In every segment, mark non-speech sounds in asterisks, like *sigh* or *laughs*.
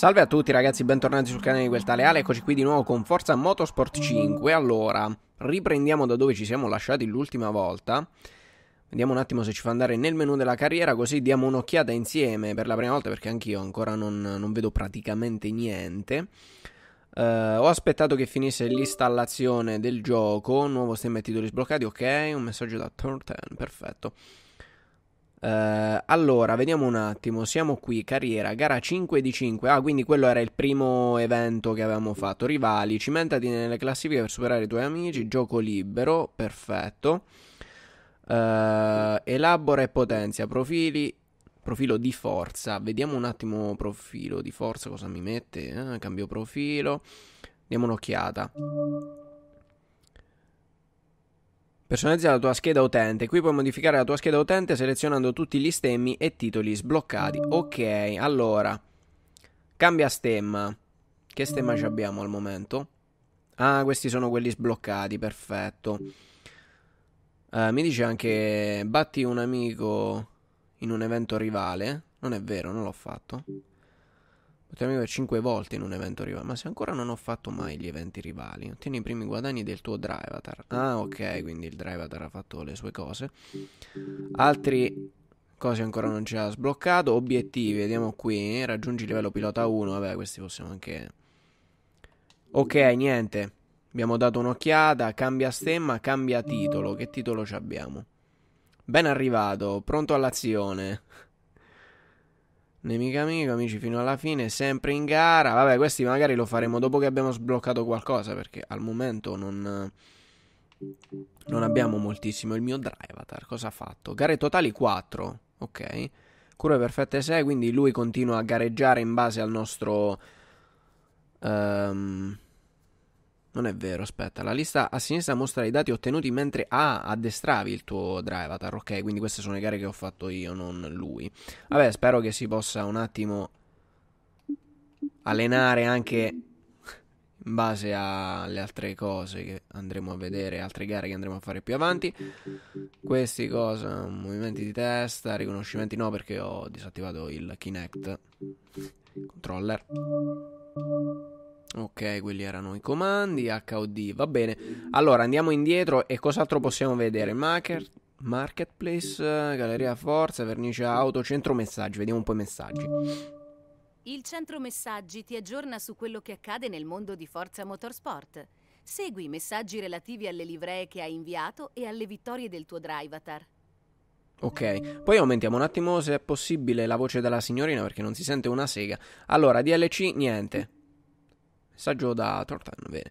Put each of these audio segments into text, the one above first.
Salve a tutti ragazzi, bentornati sul canale di quel tale Ale, eccoci qui di nuovo con Forza Motorsport 5. Allora, riprendiamo da dove ci siamo lasciati l'ultima volta. Vediamo un attimo se ci fa andare nel menu della carriera, così diamo un'occhiata insieme per la prima volta, perché anch'io ancora non, non, vedo praticamente niente. Uh, ho aspettato che finisse l'installazione del gioco, nuovo stemma e titoli sbloccati, ok, un messaggio da Turn 10, perfetto. Uh, allora, vediamo un attimo, siamo qui, carriera, gara 5 di 5. Ah, quindi quello era il primo evento che avevamo fatto. Rivali, cimentati nelle classifiche per superare i tuoi amici, gioco libero, perfetto. Uh, elabora e potenzia profili, profilo di forza. Vediamo un attimo profilo di forza cosa mi mette. Eh? Cambio profilo. Diamo un'occhiata. Personalizza la tua scheda utente. Qui puoi modificare la tua scheda utente selezionando tutti gli stemmi e titoli sbloccati. Ok, allora. Cambia stemma. Che stemma ci abbiamo al momento? Ah, questi sono quelli sbloccati, perfetto. Uh, mi dice anche batti un amico in un evento rivale. Non è vero, non l'ho fatto. Potremmo avere 5 volte in un evento rivale. Ma se ancora non ho fatto mai gli eventi rivali, ottieni i primi guadagni del tuo Drivatar. Ah, ok, quindi il Drivatar ha fatto le sue cose. Altri cose ancora non ci ha sbloccato. Obiettivi, vediamo qui. Raggiungi livello pilota 1. Vabbè, questi possiamo anche... Ok, niente. Abbiamo dato un'occhiata. Cambia stemma, cambia titolo. Che titolo ci abbiamo? Ben arrivato, pronto all'azione. Nemico amico, amici fino alla fine, sempre in gara. Vabbè, questi magari lo faremo dopo che abbiamo sbloccato qualcosa, perché al momento non... Non abbiamo moltissimo. Il mio Drivatar cosa ha fatto? Gare totali 4, ok. Cure perfette 6, quindi lui continua a gareggiare in base al nostro... Um, non è vero, aspetta, la lista a sinistra mostra i dati ottenuti mentre A addestravi il tuo drive avatar, ok? Quindi queste sono le gare che ho fatto io, non lui. Vabbè, spero che si possa un attimo allenare anche in base alle altre cose che andremo a vedere, altre gare che andremo a fare più avanti. Questi cosa? Movimenti di testa, riconoscimenti no perché ho disattivato il Kinect controller. Ok, quelli erano i comandi, HOD, va bene. Allora, andiamo indietro e cos'altro possiamo vedere? Market, marketplace, galleria forza, vernice auto, centro messaggi. Vediamo un po' i messaggi. Il centro messaggi ti aggiorna su quello che accade nel mondo di Forza Motorsport. Segui i messaggi relativi alle livree che hai inviato e alle vittorie del tuo drivatar. Ok, poi aumentiamo un attimo se è possibile la voce della signorina perché non si sente una sega. Allora, DLC niente. Saggio da Tortan, bene.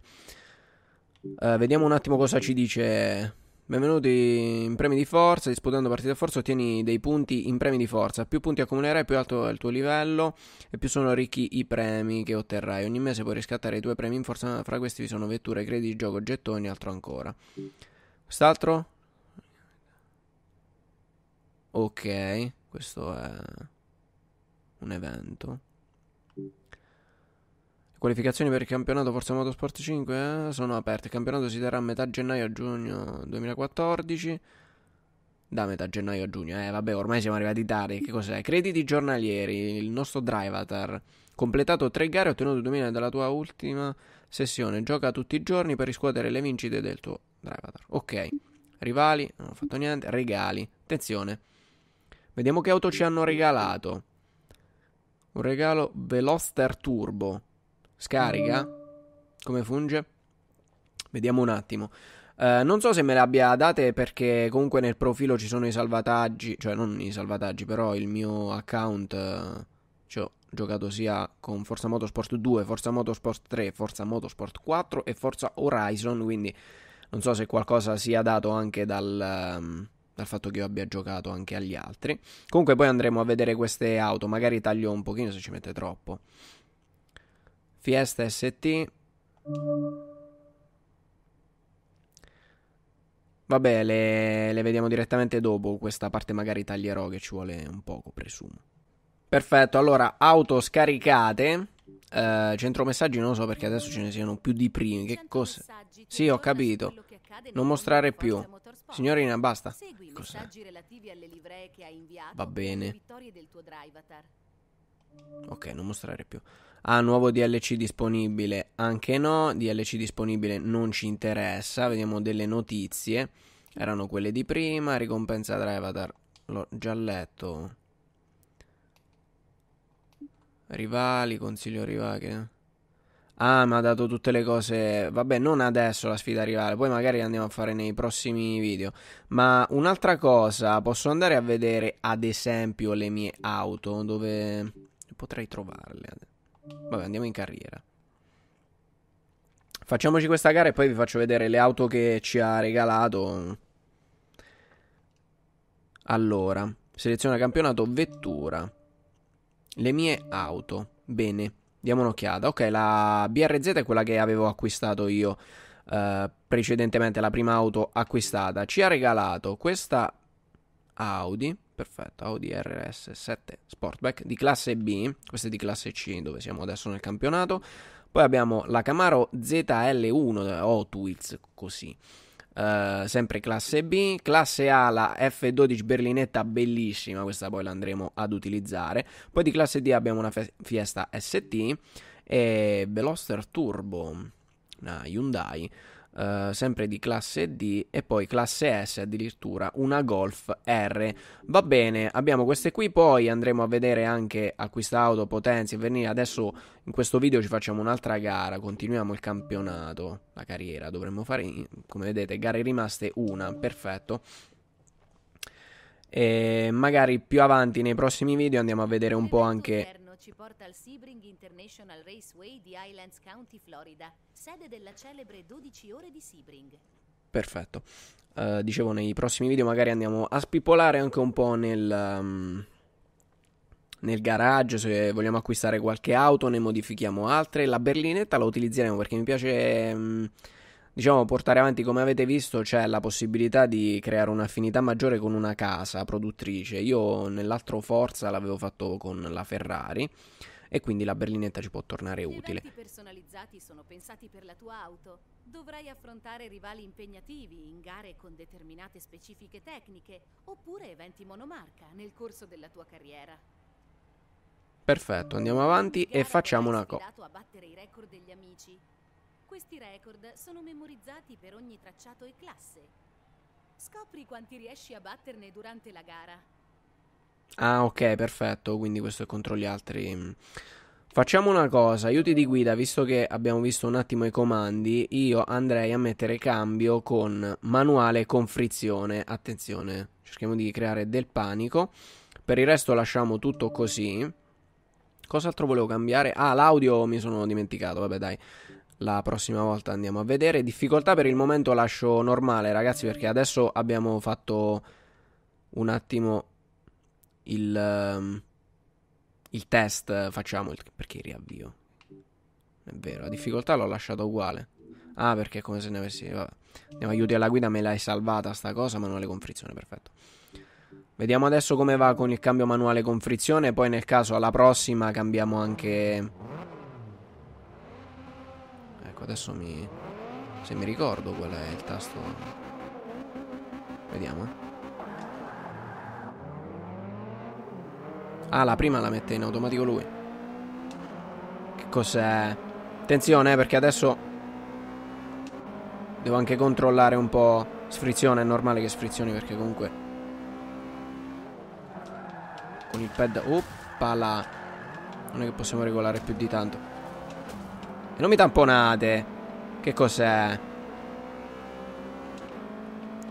Uh, vediamo un attimo cosa ci dice. Benvenuti in premi di forza, disputando partite a forza ottieni dei punti in premi di forza. Più punti accumulerai, più alto è il tuo livello e più sono ricchi i premi che otterrai. Ogni mese puoi riscattare i tuoi premi in forza, fra questi vi sono vetture, crediti, gioco, gettoni e altro ancora. Quest'altro? Ok, questo è un evento. Qualificazioni per il campionato Forza Motorsport 5 eh, sono aperte. Il campionato si terrà a metà gennaio a giugno 2014. Da metà gennaio a giugno, eh, vabbè, ormai siamo arrivati tardi. Che cos'è? Crediti giornalieri, il nostro drivatar. Completato tre gare, ottenuto 2000 dalla tua ultima sessione. Gioca tutti i giorni per riscuotere le vincite del tuo drivatar. Ok, rivali, non ho fatto niente. Regali, attenzione. Vediamo che auto ci hanno regalato. Un regalo Veloster Turbo. Scarica. Mm. Come funge? Vediamo un attimo. Uh, non so se me le abbia date perché comunque nel profilo ci sono i salvataggi, cioè non i salvataggi, però il mio account uh, cioè, ho giocato sia con Forza Motorsport 2, Forza Motorsport 3, Forza Motorsport 4 e Forza Horizon, quindi non so se qualcosa sia dato anche dal... Um, dal fatto che io abbia giocato anche agli altri. Comunque poi andremo a vedere queste auto, magari taglio un pochino se ci mette troppo. Fiesta ST. Vabbè, le, le, vediamo direttamente dopo. Questa parte magari taglierò che ci vuole un poco, presumo. Perfetto, allora, auto scaricate. Uh, eh, centro messaggi non so perché adesso ce ne siano più di primi. Che cosa? Sì, ho capito. Non mostrare più. Signorina, basta. Cos'è? Va bene. Ok, non mostrare più. Ah, nuovo DLC disponibile. Anche no, DLC disponibile non ci interessa. Vediamo delle notizie. Erano quelle di prima. Ricompensa ad L'ho già letto. Rivali, consiglio rivali. Ah, mi ha dato tutte le cose. Vabbè, non adesso la sfida rivale. Poi magari andiamo a fare nei prossimi video. Ma un'altra cosa, posso andare a vedere ad esempio le mie auto dove potrei trovarle. Vabbè, andiamo in carriera. Facciamoci questa gara e poi vi faccio vedere le auto che ci ha regalato. Allora, seleziona campionato vettura. Le mie auto. Bene, diamo un'occhiata. Ok, la BRZ è quella che avevo acquistato io eh, precedentemente, la prima auto acquistata. Ci ha regalato questa Audi, perfetto, Audi RS 7 Sportback di classe B, questa è di classe C dove siamo adesso nel campionato. Poi abbiamo la Camaro ZL1 Hot Wheels, così. Uh, sempre classe B, classe A la F12 berlinetta bellissima, questa poi la andremo ad utilizzare. Poi di classe D abbiamo una Fiesta ST e Veloster Turbo, una Hyundai. Eh, sempre di classe D e poi classe S addirittura una Golf R. Va bene, abbiamo queste qui, poi andremo a vedere anche a questa auto potenze e venire adesso in questo video ci facciamo un'altra gara, continuiamo il campionato, la carriera, dovremmo fare come vedete gare rimaste una, perfetto. E magari più avanti nei prossimi video andiamo a vedere un po' anche ci porta al Sebring International Raceway di Highlands County, Florida, sede della celebre 12 ore di Sebring. Perfetto. Uh, dicevo, nei prossimi video magari andiamo a spipolare anche un po' nel, um, nel garage, se vogliamo acquistare qualche auto ne modifichiamo altre. La berlinetta la utilizzeremo perché mi piace... Um, diciamo, portare avanti, come avete visto, c'è la possibilità di creare un'affinità maggiore con una casa produttrice. Io nell'altro Forza l'avevo fatto con la Ferrari e quindi la berlinetta ci può tornare utile. I personalizzati sono pensati per la tua auto. Dovrai affrontare rivali impegnativi in gare con determinate specifiche tecniche oppure eventi monomarca nel corso della tua carriera. Perfetto, andiamo avanti e facciamo una cosa. Questi record sono memorizzati per ogni tracciato e classe. Scopri quanti riesci a batterne durante la gara. Ah, ok, perfetto. Quindi questo è contro gli altri. Facciamo una cosa, aiuti di guida, visto che abbiamo visto un attimo i comandi, io andrei a mettere cambio con manuale con frizione. Attenzione, cerchiamo di creare del panico. Per il resto lasciamo tutto così. Cos'altro volevo cambiare? Ah, l'audio mi sono dimenticato, vabbè dai la prossima volta andiamo a vedere. Difficoltà per il momento lascio normale, ragazzi, perché adesso abbiamo fatto un attimo il, ehm, il test. Facciamo il, perché riavvio. È vero, la difficoltà l'ho lasciata uguale. Ah, perché è come se ne avessi... Vabbè. Andiamo aiuti alla guida, me l'hai salvata sta cosa, manuale con frizione, perfetto. Vediamo adesso come va con il cambio manuale con frizione, poi nel caso alla prossima cambiamo anche Ecco, adesso mi... Se mi ricordo qual è il tasto... Vediamo, Ah, la prima la mette in automatico lui. Che cos'è? Attenzione, eh, perché adesso... Devo anche controllare un po'... Sfrizione, è normale che sfrizioni perché comunque... Con il pad... Oppala! Non è che possiamo regolare più di tanto non mi tamponate. Che cos'è?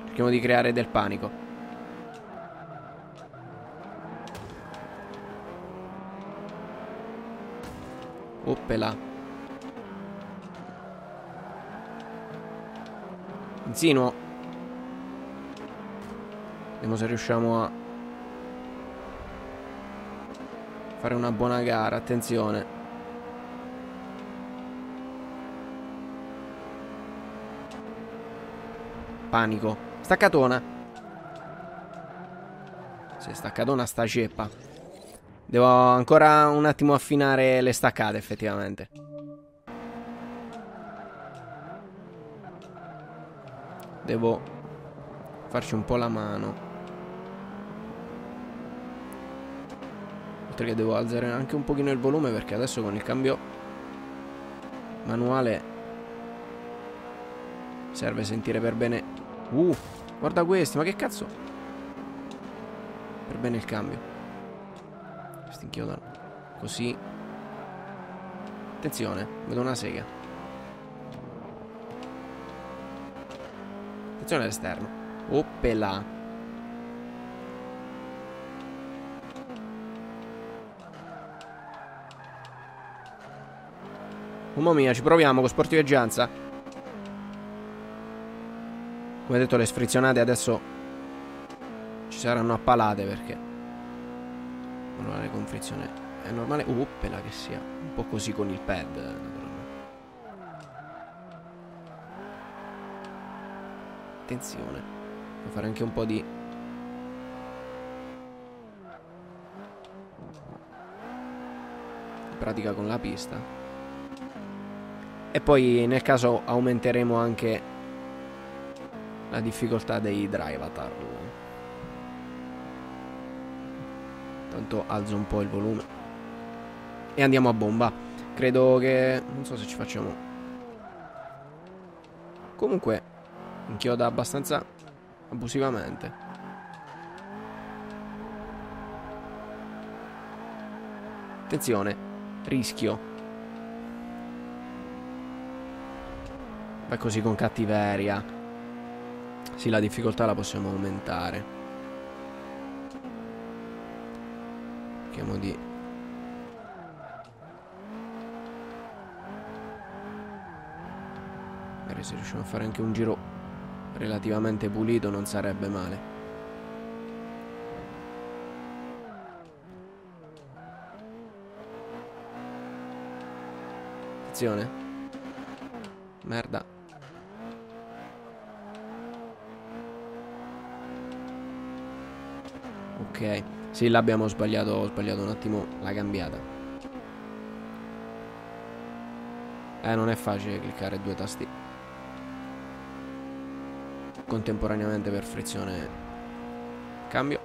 Cerchiamo di creare del panico. Oppela. Insinuo. Vediamo se riusciamo a fare una buona gara, attenzione. Panico. Staccatona. Se staccatona sta ceppa. Devo ancora un attimo affinare le staccate effettivamente. Devo farci un po' la mano. Oltre che devo alzare anche un pochino il volume perché adesso con il cambio manuale serve sentire per bene Uh, guarda questo, ma che cazzo? Per bene il cambio. Questi inchiodano. Così. Attenzione, vedo una sega. Attenzione all'esterno. Oppela. Mamma mia, ci proviamo con sportiveggianza. Come detto le sfrizionate adesso ci saranno a palate perché allora con frizione. è normale uppela uh, che sia un po' così con il pad attenzione devo fare anche un po' di pratica con la pista e poi nel caso aumenteremo anche la difficoltà dei Drivatar. Tanto alzo un po' il volume. E andiamo a bomba. Credo che... Non so se ci facciamo... Comunque, inchioda abbastanza abusivamente. Attenzione, rischio. Vai così con cattiveria. Sì, la difficoltà la possiamo aumentare. Cerchiamo di... Magari se riusciamo a fare anche un giro relativamente pulito non sarebbe male. Attenzione. Merda. Ok. Sì, l'abbiamo sbagliato, ho sbagliato un attimo la cambiata. Eh, non è facile cliccare due tasti contemporaneamente per frizione cambio.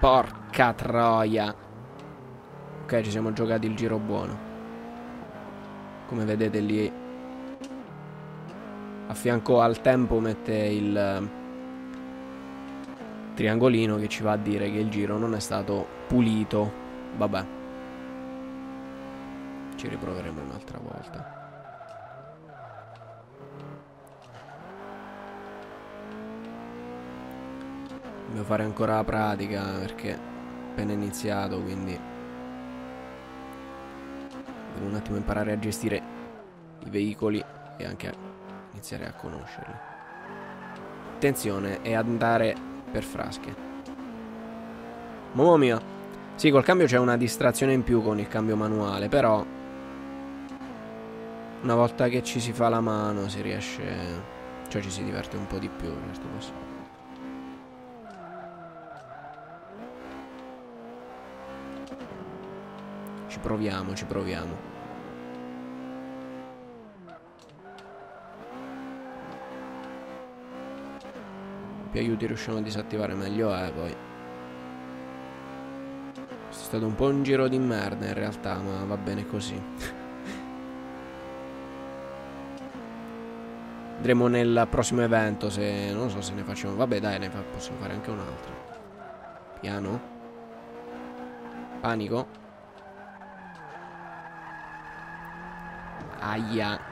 Porca troia. Ok, ci siamo giocati il giro buono. Come vedete lì a fianco al tempo mette il triangolino che ci va a dire che il giro non è stato pulito. Vabbè. Ci riproveremo un'altra volta. Devo fare ancora la pratica perché è appena iniziato, quindi devo un attimo imparare a gestire i veicoli e anche a iniziare a conoscerli. Attenzione, è andare per frasche. Momo mio! Sì, col cambio c'è una distrazione in più con il cambio manuale, però... Una volta che ci si fa la mano si riesce... Cioè ci si diverte un po' di più in questo posto. Ci proviamo, ci proviamo. più aiuti riusciamo a disattivare meglio è eh, poi. è stato un po' un giro di merda in realtà, ma va bene così. vedremo *laughs* nel prossimo evento se... non so se ne facciamo... Vabbè dai, ne fa... possiamo fare anche un altro. Piano. Panico. Aia.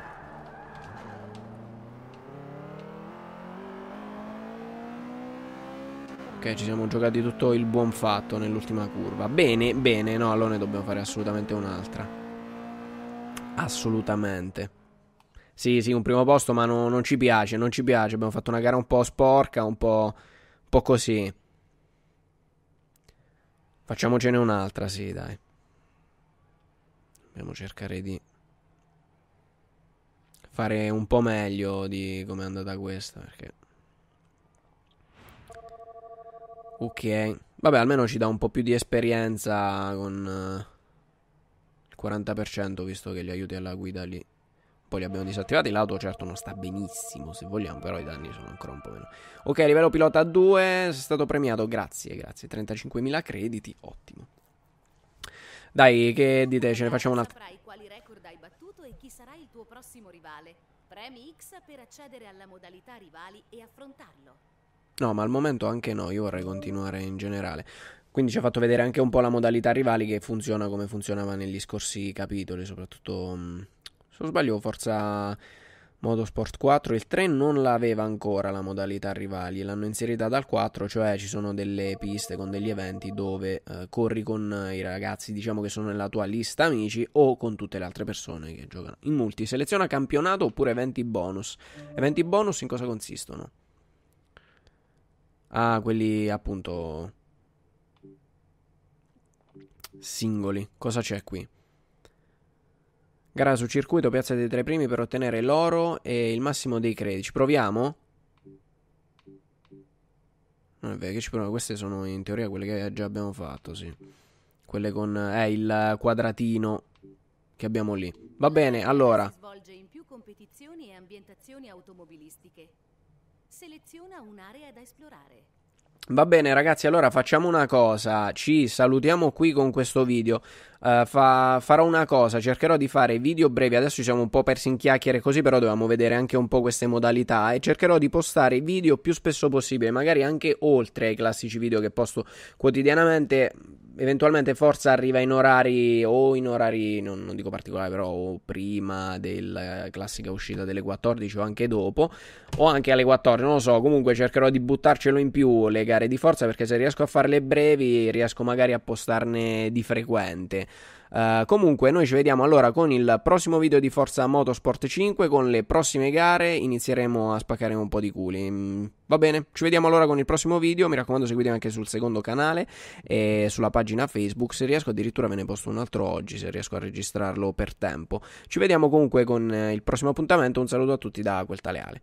Ok, ci siamo giocati tutto il buon fatto nell'ultima curva. Bene, bene, no, allora ne dobbiamo fare assolutamente un'altra. Assolutamente. Sì, sì, un primo posto, ma no, non ci piace, non ci piace. Abbiamo fatto una gara un po' sporca, un po', un po così. Facciamocene un'altra, sì, dai. Dobbiamo cercare di fare un po' meglio di come è andata questa, perché... Ok. Vabbè, almeno ci dà un po' più di esperienza con eh, il 40%, visto che gli aiuti alla guida lì. Poi li abbiamo disattivati. L'auto certo non sta benissimo, se vogliamo, però i danni sono ancora un po' meno. Ok, livello pilota 2, sei stato premiato, grazie, grazie. 35.000 crediti, ottimo. Dai, che dite, ce ne facciamo un altro. Saprai quali record hai battuto e chi sarà il tuo prossimo rivale. Premi X per accedere alla modalità rivali e affrontarlo. No, ma al momento anche no, io vorrei continuare in generale. Quindi ci ha fatto vedere anche un po' la modalità rivali che funziona come funzionava negli scorsi capitoli, soprattutto mm, se non sbaglio Forza Motorsport 4, il 3 non l'aveva ancora la modalità rivali, l'hanno inserita dal 4, cioè ci sono delle piste con degli eventi dove eh, corri con i ragazzi, diciamo che sono nella tua lista amici o con tutte le altre persone che giocano in multi. Seleziona campionato oppure eventi bonus. Eventi bonus in cosa consistono? Ah, quelli appunto singoli. Cosa c'è qui? Gara su circuito, piazza dei tre primi per ottenere l'oro e il massimo dei crediti. Proviamo? Vabbè, che ci proviamo? Queste sono in teoria quelle che già abbiamo fatto, sì. Quelle con... Eh, il quadratino che abbiamo lì. Va bene, allora. svolge in più competizioni e ambientazioni automobilistiche. Seleziona un'area da esplorare. Va bene ragazzi, allora facciamo una cosa, ci salutiamo qui con questo video, uh, fa, farò una cosa, cercherò di fare video brevi, adesso ci siamo un po' persi in chiacchiere così, però dobbiamo vedere anche un po' queste modalità e cercherò di postare video più spesso possibile, magari anche oltre ai classici video che posto quotidianamente, eventualmente Forza arriva in orari o in orari, non, non dico particolari, però o prima della classica uscita delle 14 o anche dopo, o anche alle 14, non lo so, comunque cercherò di buttarcelo in più le gare di Forza perché se riesco a farle brevi riesco magari a postarne di frequente. Uh, comunque, noi ci vediamo allora con il prossimo video di Forza Motorsport 5. Con le prossime gare inizieremo a spaccare un po' di culi. Mm, va bene, ci vediamo allora con il prossimo video. Mi raccomando, seguitemi anche sul secondo canale e sulla pagina Facebook. Se riesco, addirittura ve ne posto un altro oggi. Se riesco a registrarlo per tempo, ci vediamo comunque con eh, il prossimo appuntamento. Un saluto a tutti da quel taleale.